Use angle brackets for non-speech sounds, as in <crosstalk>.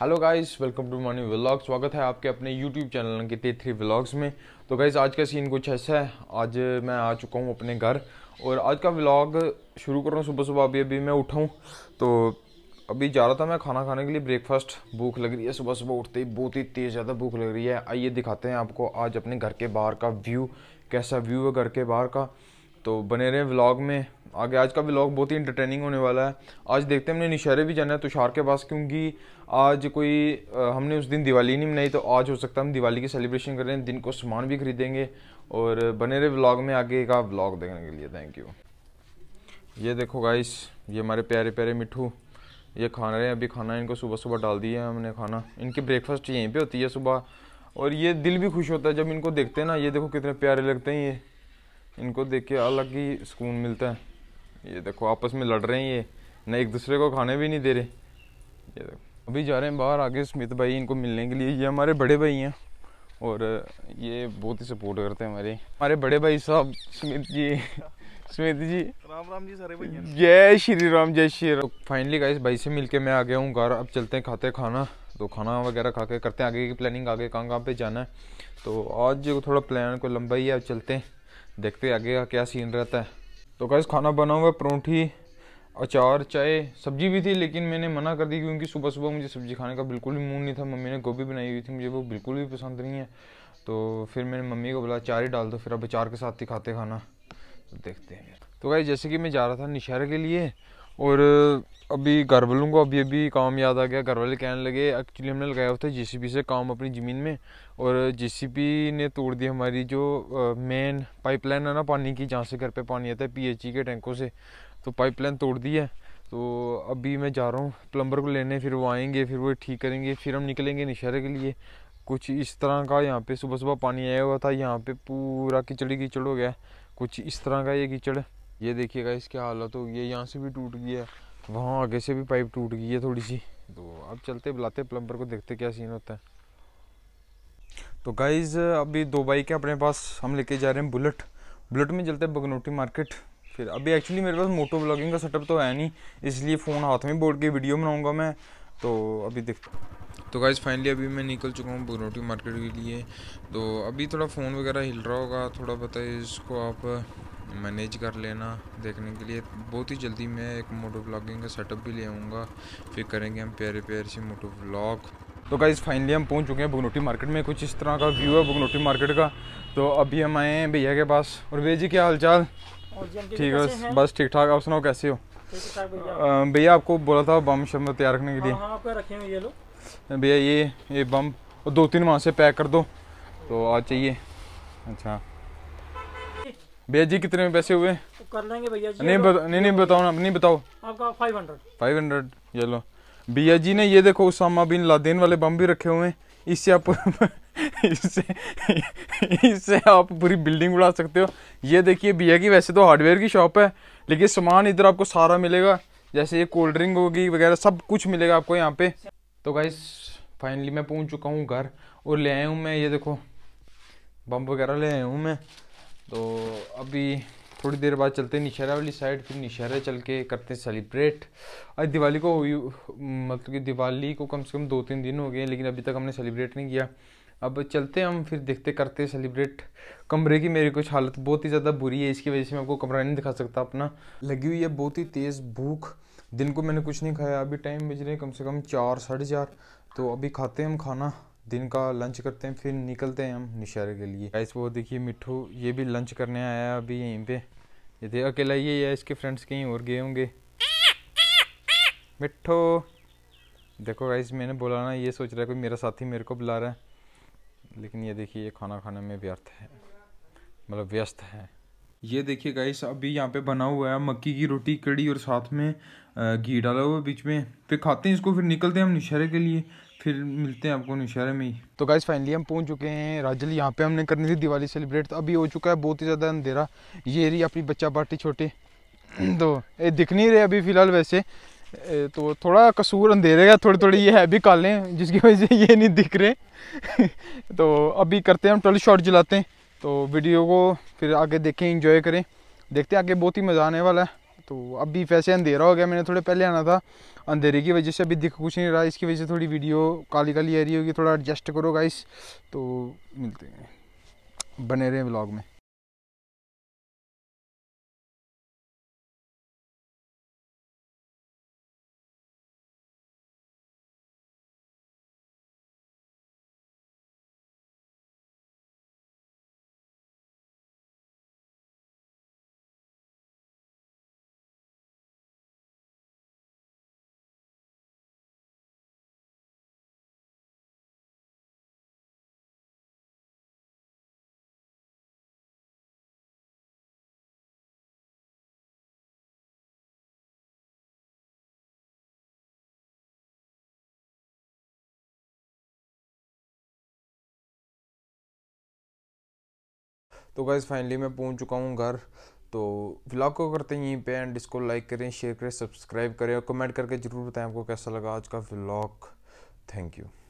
hello guys welcome to morning vlog स्वागत है आपके अपने यूट्यूब चैनल के ते थ्री व्लॉग्स में तो गाइस आज का सीन कुछ ऐसा है आज मैं आ चुका हूँ अपने घर और आज का व्लॉग शुरू कर रहा हूँ सुबह सुबह अभी अभी मैं उठाऊँ तो अभी जा रहा था मैं खाना खाने के लिए ब्रेकफास्ट भूख लग रही है सुबह सुबह उठते ही बहुत ही तेज़ ज़्यादा भूख लग रही है आइए दिखाते हैं आपको आज अपने घर के बाहर का व्यू कैसा व्यू है घर के बाहर का तो बने रहे व्लॉग में आगे आज का व्लॉग बहुत ही इंटरटेनिंग होने वाला है आज देखते हैं हमने निशहरे भी जाना है तुषार के पास क्योंकि आज कोई हमने उस दिन दिवाली नहीं मनाई तो आज हो सकता है हम दिवाली की सेलिब्रेशन कर रहे हैं दिन को सामान भी खरीदेंगे और बने रहे व्लॉग में आगे का व्लॉग देखने के लिए थैंक यू ये देखो गाइस ये हमारे प्यारे प्यारे मिठू ये खा रहे हैं अभी खाना इनको सुबह सुबह डाल दिया है हमने खाना इनकी ब्रेकफास्ट यहीं पर होती है सुबह और ये दिल भी खुश होता है जब इनको देखते हैं ना ये देखो कितने प्यारे लगते हैं ये इनको देख के अलग ही सुकून मिलता है ये देखो आपस में लड़ रहे हैं ये ना एक दूसरे को खाने भी नहीं दे रहे ये देखो अभी जा रहे हैं बाहर आगे स्मित भाई इनको मिलने के लिए ये हमारे बड़े भाई हैं और ये बहुत ही सपोर्ट करते हैं हमारे हमारे बड़े भाई साहब स्मित जी स्मित जी राम राम जी सारे भैया जय श्री राम जय श्री राम फाइनली गाइस भाई से मिलके मैं आ गया हूँ घर अब चलते हैं खाते खाना तो खाना वगैरह खा के करते हैं आगे की प्लानिंग आगे कहाँ कहाँ पे जाना है तो आज जो थोड़ा प्लान को लंबा ही है अब चलते हैं देखते आगे का क्या सीन रहता है तो गैस खाना बना हुआ परौंठी अचार चाय सब्जी भी थी लेकिन मैंने मना कर दी क्योंकि सुबह सुबह मुझे सब्जी खाने का बिल्कुल भी मूड नहीं था मम्मी ने गोभी बनाई हुई थी मुझे वो बिल्कुल भी पसंद नहीं है तो फिर मैंने मम्मी को बोला अचार ही डाल दो फिर अब अचार के साथ ही खाते खाना तो देखते हैं तो भाई जैसे कि मैं जा रहा था नशहर के लिए और अभी घर वालों को अभी अभी काम याद आ गया घर वाले कहने लगे एक्चुअली हमने लगाया हुआ था जेसीबी से काम अपनी ज़मीन में और जेसीबी ने तोड़ दी हमारी जो मेन पाइपलाइन है ना पानी की जहाँ से घर पे पानी आता है पीएचई के टैंकों से तो पाइपलाइन तोड़ दी है तो अभी मैं जा रहा हूँ प्लम्बर को लेने फिर वो आएँगे फिर वो ठीक करेंगे फिर हम निकलेंगे निशहरे के लिए कुछ इस तरह का यहाँ पर सुबह सुबह पानी आया हुआ था यहाँ पर पूरा कीचड़ ही कीचड़ हो गया कुछ इस तरह का ये कीचड़ ये देखिएगा इसकी हालत हो गई है यहाँ से भी टूट गई है वहाँ आगे से भी पाइप टूट गई है थोड़ी सी तो अब चलते बुलाते प्लम्बर को देखते क्या सीन होता है तो गाइज अभी दो बाइक है अपने पास हम लेके जा रहे हैं बुलेट बुलेट में चलते हैं बगनोटी मार्केट फिर अभी एक्चुअली मेरे पास मोटो ब्लॉगिंग का सेटअप तो है नहीं इसलिए फ़ोन हाथ में बोर्ड के वीडियो बनाऊंगा मैं तो अभी देख तो गाइज़ फाइनली अभी मैं निकल चुका हूँ बगनोटी मार्केट के लिए तो अभी थोड़ा फ़ोन वगैरह हिल रहा होगा थोड़ा बताइए इसको आप मैनेज कर लेना देखने के लिए बहुत ही जल्दी मैं एक मोटो ब्लॉगिंग का सेटअप भी ले आऊँगा फिर करेंगे हम प्यारे प्यारे से मोटो ब्लॉग तो गाइज़ फाइनली हम पहुंच चुके हैं भुगनोटी मार्केट में कुछ इस तरह का व्यू है भगनोटी मार्केट का तो अभी हम आए हैं भैया के पास और भैया जी क्या हाल चाल ठीक है बस ठीक ठाक आप सुनाओ कैसे हो भैया आपको बोला था बम शम तैयार रखने के लिए हाँ, हाँ, भैया ये ये बम और दो तीन वहाँ से पैक कर दो तो आज चाहिए अच्छा भैया जी कितने में पैसे हुए तो कर लेंगे भैया नहीं बता, नहीं नहीं बताओ ना नहीं बताओ आपका फाइव हंड्रेड फाइव हंड्रेड ये लो भैया जी ने ये देखो उसामा बिन लादेन वाले बम भी रखे हुए हैं इससे आप <laughs> इससे इससे आप पूरी बिल्डिंग उड़ा सकते हो ये देखिए भैया की वैसे तो हार्डवेयर की शॉप है लेकिन सामान इधर आपको सारा मिलेगा जैसे ये कोल्ड ड्रिंक होगी वगैरह सब कुछ मिलेगा आपको यहाँ पे तो गाइस फाइनली मैं पहुँच चुका हूँ घर और ले आया हूँ मैं ये देखो बम वगैरह ले आया हूँ मैं तो अभी थोड़ी देर बाद चलते हैं निशहरा वाली साइड फिर निशहरा चल के करते हैं सेलिब्रेट आज दिवाली को मतलब कि दिवाली को कम से कम दो तीन दिन हो गए लेकिन अभी तक हमने सेलिब्रेट नहीं किया अब चलते हम फिर देखते करते हैं सेलिब्रेट कमरे की मेरी कुछ हालत बहुत ही ज़्यादा बुरी है इसकी वजह से मैं आपको कमरा नहीं दिखा सकता अपना लगी हुई है बहुत ही तेज़ भूख दिन को मैंने कुछ नहीं खाया अभी टाइम बज रहे हैं कम से कम चार साढ़े चार तो अभी खाते हैं हम खाना दिन का लंच करते हैं फिर निकलते हैं हम निशारे के लिए गाइस वो देखिए मिठू ये भी लंच करने आया है अभी यहीं पे ये देखिए अकेला ये है इसके फ्रेंड्स कहीं और गए होंगे मिट्ठू देखो गाइस मैंने बोला ना ये सोच रहा है कोई मेरा साथी मेरे को बुला रहा है लेकिन ये देखिए ये खाना खाने में व्यर्थ है मतलब व्यस्त है ये देखिए गाइस अभी यहाँ पे बना हुआ है मक्की की रोटी कड़ी और साथ में घी डाला हुआ बीच में फिर खाते हैं इसको फिर निकलते हैं हम निशहरे के लिए फिर मिलते हैं आपको नौशहरे में ही तो गाइज फाइनली हम पहुंच चुके हैं राजल यहाँ पे हमने करनी थी दिवाली सेलिब्रेट तो अभी हो चुका है बहुत ही ज़्यादा अंधेरा ये रही अपनी बच्चा पार्टी छोटे <clears throat> तो ये दिख नहीं रहे अभी फ़िलहाल वैसे तो थोड़ा कसूर अंधेरे का थोड़ी थोड़ी ये है भी कालें जिसकी वजह से ये नहीं दिख रहे <laughs> तो अभी करते हैं हम टल शॉट जलाते हैं तो वीडियो को फिर आगे देखें इंजॉय करें देखते हैं आगे बहुत ही मज़ा आने वाला है तो अभी वैसे अंधेरा हो गया मैंने थोड़े पहले आना था अंधेरे की वजह से अभी दिख कुछ नहीं रहा इसकी वजह से थोड़ी वीडियो काली काली आ रही होगी थोड़ा एडजस्ट करो गाइस तो मिलते हैं बने रहे ब्लॉग में तो गाइज़ फाइनली मैं पहुंच चुका हूं घर तो व्लॉग को करते हैं यहीं पे एंड इसको लाइक करें शेयर करें सब्सक्राइब करें और कमेंट करके ज़रूर बताएं आपको कैसा लगा आज का व्लॉग थैंक यू